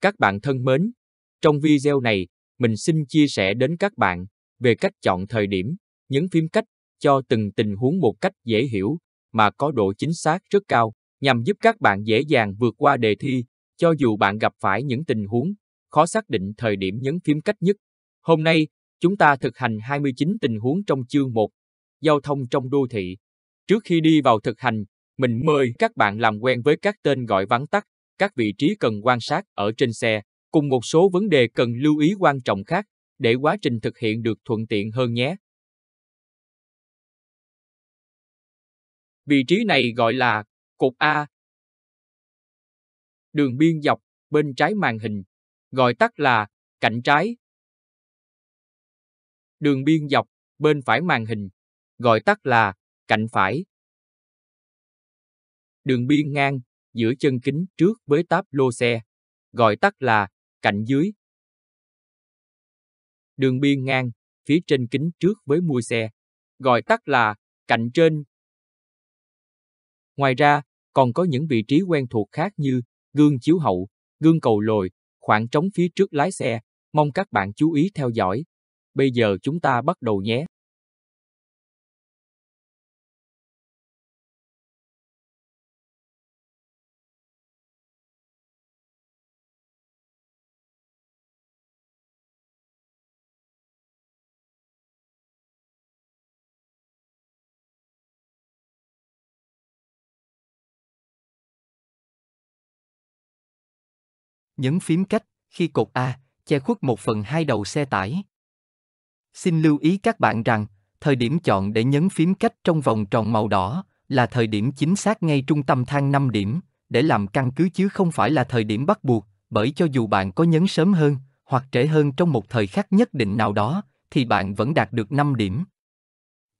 Các bạn thân mến, trong video này, mình xin chia sẻ đến các bạn về cách chọn thời điểm, nhấn phím cách cho từng tình huống một cách dễ hiểu mà có độ chính xác rất cao, nhằm giúp các bạn dễ dàng vượt qua đề thi, cho dù bạn gặp phải những tình huống khó xác định thời điểm nhấn phím cách nhất. Hôm nay, chúng ta thực hành 29 tình huống trong chương 1, giao thông trong đô thị. Trước khi đi vào thực hành, mình mời các bạn làm quen với các tên gọi vắn tắt các vị trí cần quan sát ở trên xe, cùng một số vấn đề cần lưu ý quan trọng khác để quá trình thực hiện được thuận tiện hơn nhé. Vị trí này gọi là cột A. Đường biên dọc bên trái màn hình, gọi tắt là cạnh trái. Đường biên dọc bên phải màn hình, gọi tắt là cạnh phải. Đường biên ngang giữa chân kính trước với táp lô xe, gọi tắt là cạnh dưới. Đường biên ngang phía trên kính trước với mui xe, gọi tắt là cạnh trên. Ngoài ra, còn có những vị trí quen thuộc khác như gương chiếu hậu, gương cầu lồi, khoảng trống phía trước lái xe. Mong các bạn chú ý theo dõi. Bây giờ chúng ta bắt đầu nhé. nhấn phím cách khi cột A che khuất một phần hai đầu xe tải. Xin lưu ý các bạn rằng, thời điểm chọn để nhấn phím cách trong vòng tròn màu đỏ là thời điểm chính xác ngay trung tâm thang 5 điểm để làm căn cứ chứ không phải là thời điểm bắt buộc, bởi cho dù bạn có nhấn sớm hơn hoặc trễ hơn trong một thời khắc nhất định nào đó thì bạn vẫn đạt được 5 điểm.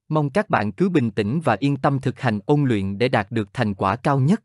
Mong các bạn cứ bình tĩnh và yên tâm thực hành ôn luyện để đạt được thành quả cao nhất.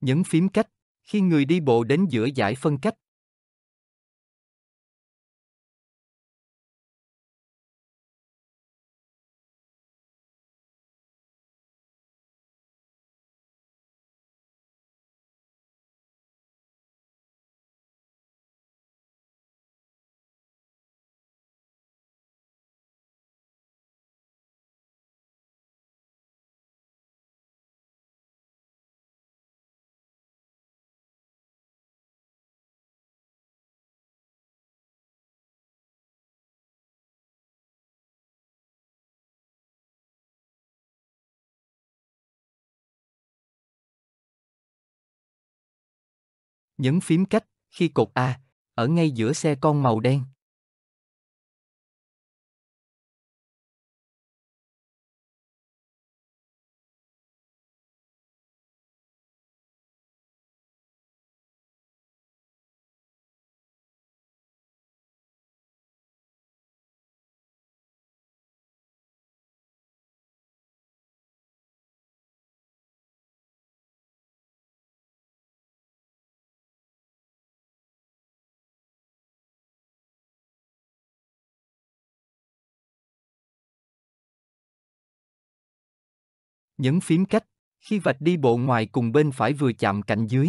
Nhấn phím cách, khi người đi bộ đến giữa giải phân cách, nhấn phím cách, khi cột A, ở ngay giữa xe con màu đen. Nhấn phím cách. Khi vạch đi bộ ngoài cùng bên phải vừa chạm cạnh dưới,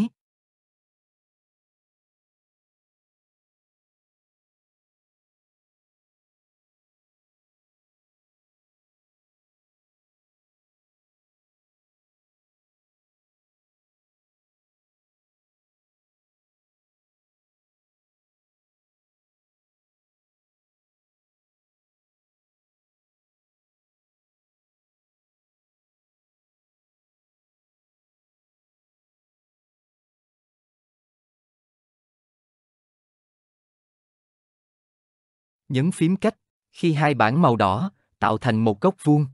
nhấn phím cách, khi hai bảng màu đỏ, tạo thành một góc vuông.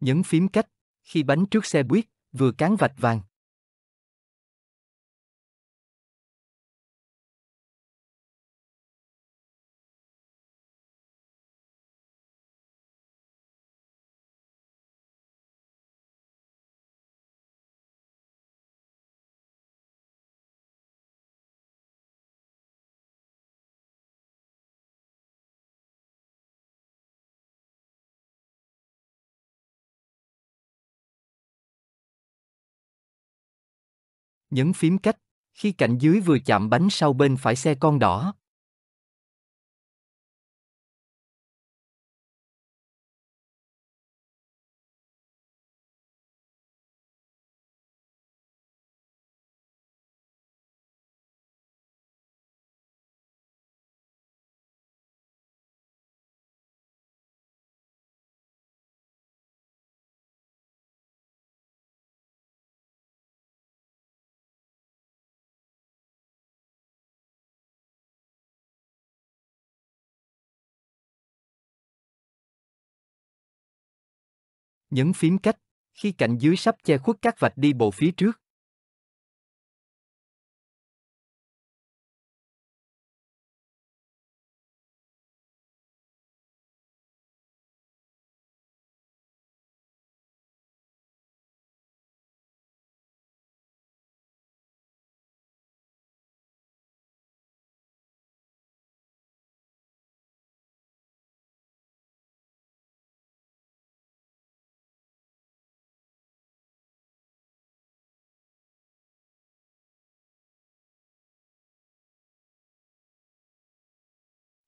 Nhấn phím cách, khi bánh trước xe buýt, vừa cán vạch vàng. nhấn phím cách, khi cạnh dưới vừa chạm bánh sau bên phải xe con đỏ. Nhấn phím cách, khi cạnh dưới sắp che khuất các vạch đi bộ phía trước,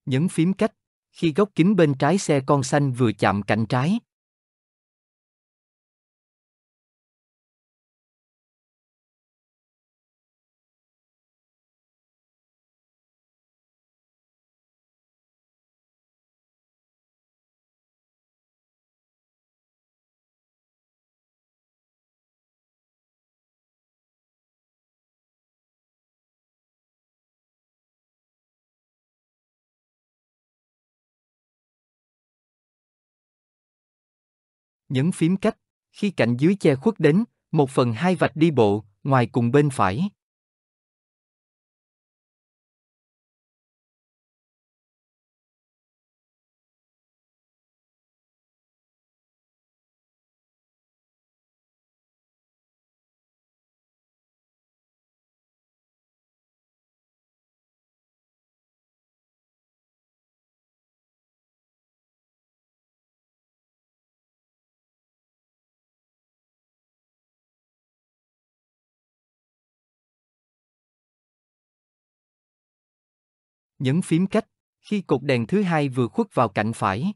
Nhấn phím cách. Khi góc kính bên trái xe con xanh vừa chạm cạnh trái, nhấn phím cách. Khi cạnh dưới che khuất đến, một phần hai vạch đi bộ, ngoài cùng bên phải. nhấn phím cách. Khi cột đèn thứ hai vừa khuất vào cạnh phải,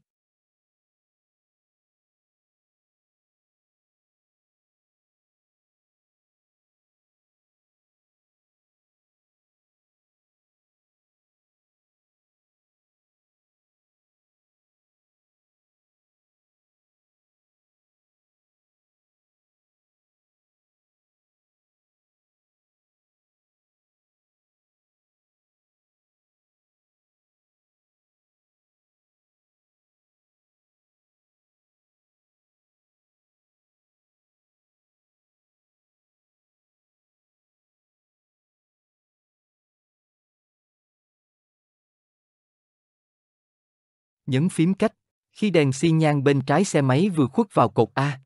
nhấn phím cách. Khi đèn xi nhan bên trái xe máy vừa khuất vào cột A,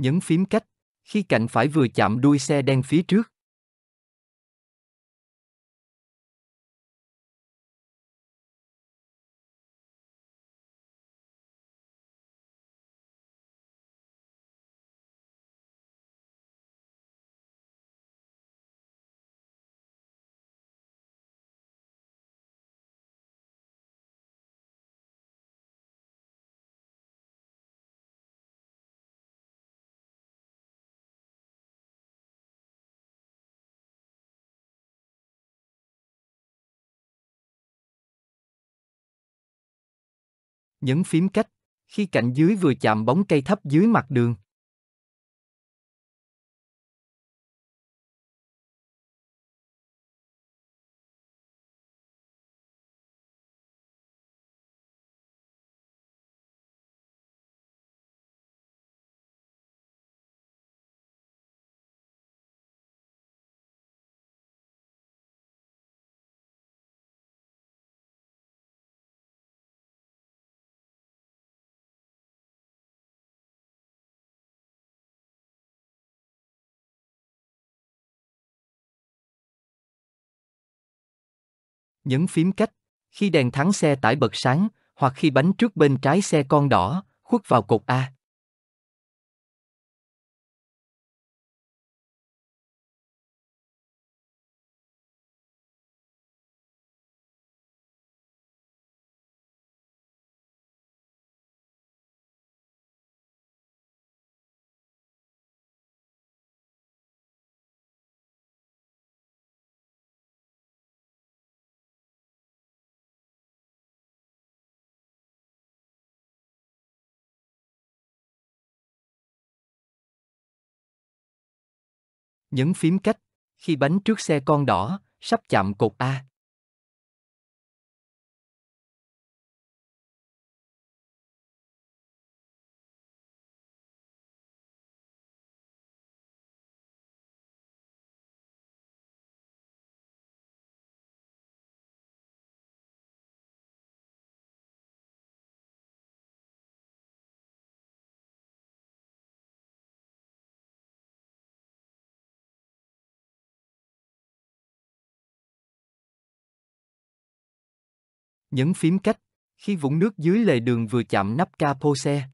nhấn phím cách, khi cạnh phải vừa chạm đuôi xe đen phía trước. nhấn phím cách, khi cạnh dưới vừa chạm bóng cây thấp dưới mặt đường. nhấn phím cách. Khi đèn thắng xe tải bật sáng, hoặc khi bánh trước bên trái xe con đỏ, khuất vào cột A. Nhấn phím cách. Khi bánh trước xe con đỏ, sắp chạm cột A, Nhấn phím cách, khi vũng nước dưới lề đường vừa chạm nắp capo xe,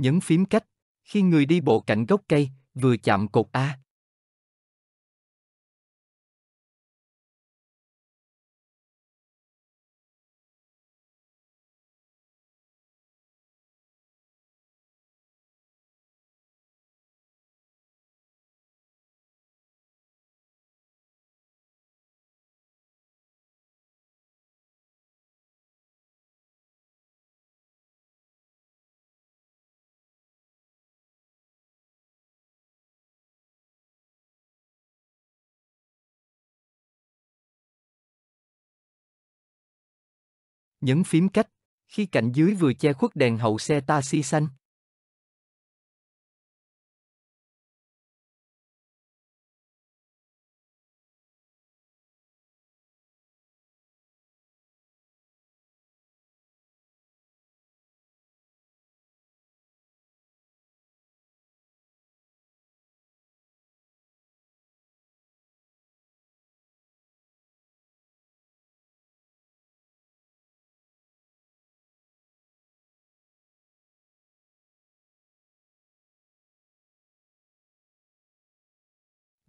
Nhấn phím cách. Khi người đi bộ cạnh gốc cây, vừa chạm cột A. Nhấn phím cách, khi cạnh dưới vừa che khuất đèn hậu xe taxi xanh.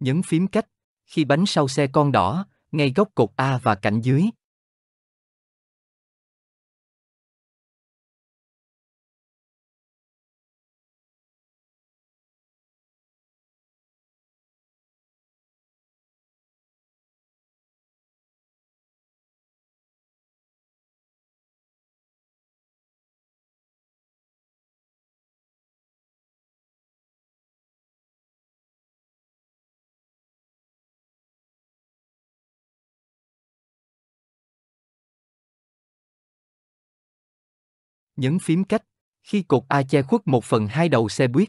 nhấn phím cách. Khi bánh sau xe con đỏ, ngay góc cột A và cạnh dưới, nhấn phím cách. Khi cột A che khuất một phần hai đầu xe buýt,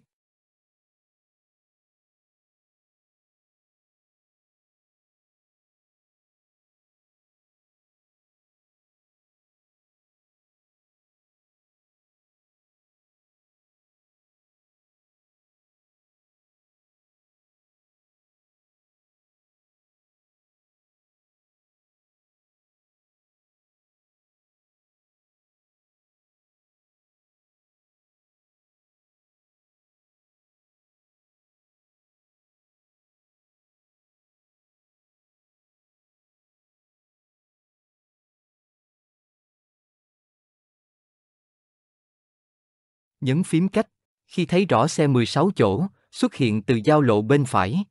nhấn phím cách. Khi thấy rõ xe 16 chỗ, xuất hiện từ giao lộ bên phải,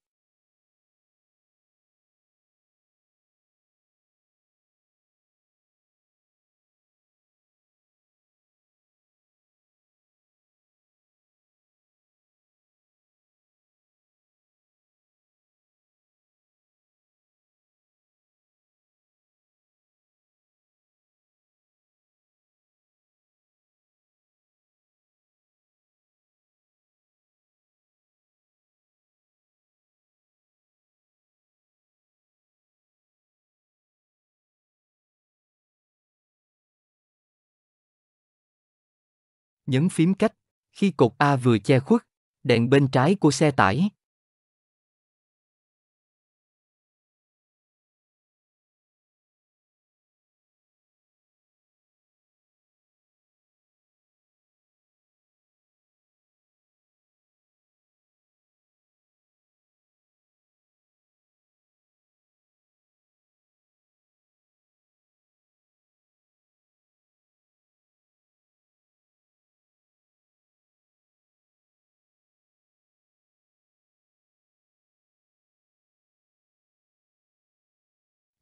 nhấn phím cách. Khi cột A vừa che khuất, đèn bên trái của xe tải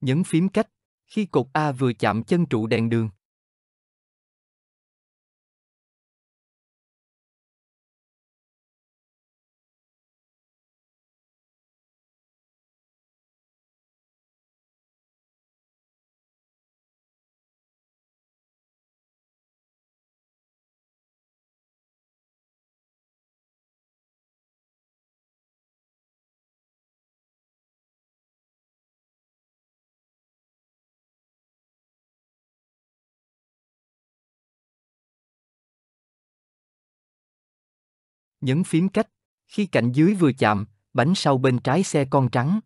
nhấn phím cách. Khi cột A vừa chạm chân trụ đèn đường, nhấn phím cách. Khi cạnh dưới vừa chạm, bánh sau bên trái xe con trắng,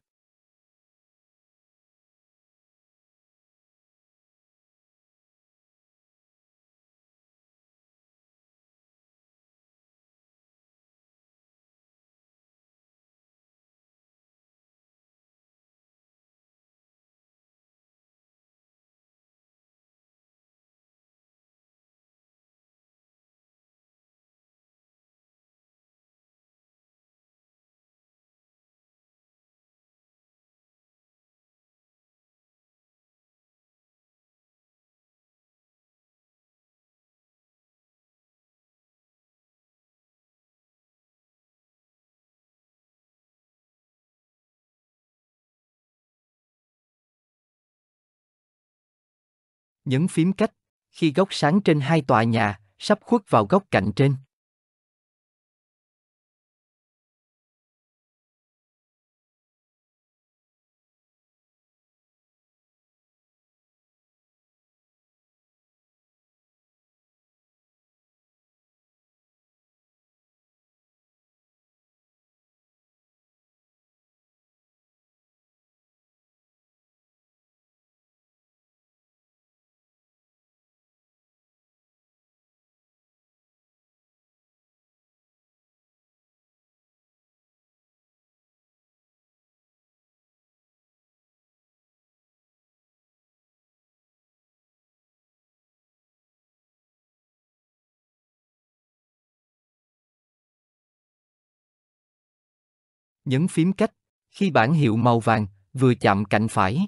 nhấn phím cách. Khi góc sáng trên hai tòa nhà, sắp khuất vào góc cạnh trên, nhấn phím cách. Khi bản hiệu màu vàng vừa chạm cạnh phải,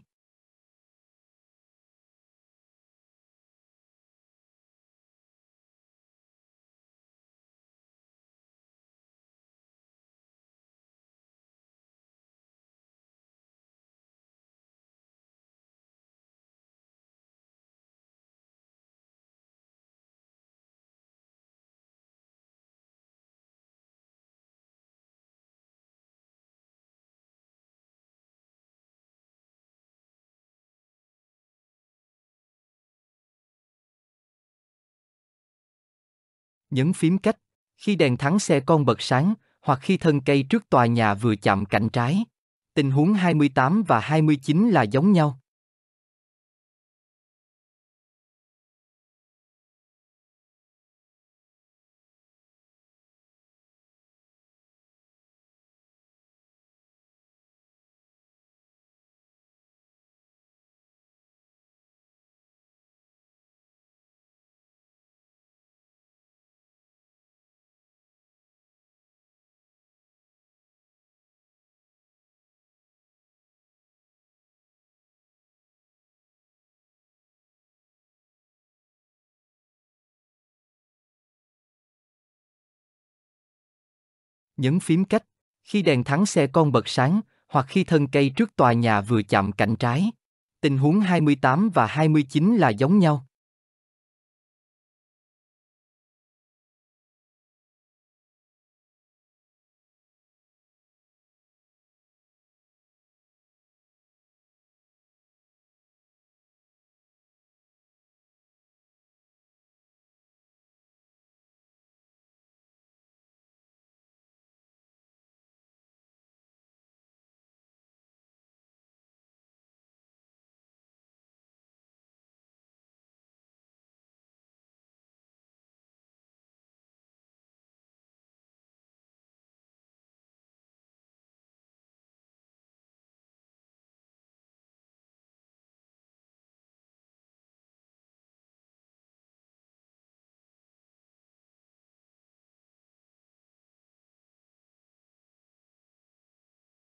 nhấn phím cách, khi đèn thắng xe con bật sáng, hoặc khi thân cây trước tòa nhà vừa chạm cạnh trái. Tình huống 28 và 29 là giống nhau. nhấn phím cách, khi đèn thắng xe con bật sáng, hoặc khi thân cây trước tòa nhà vừa chạm cạnh trái. Tình huống 28 và 29 là giống nhau.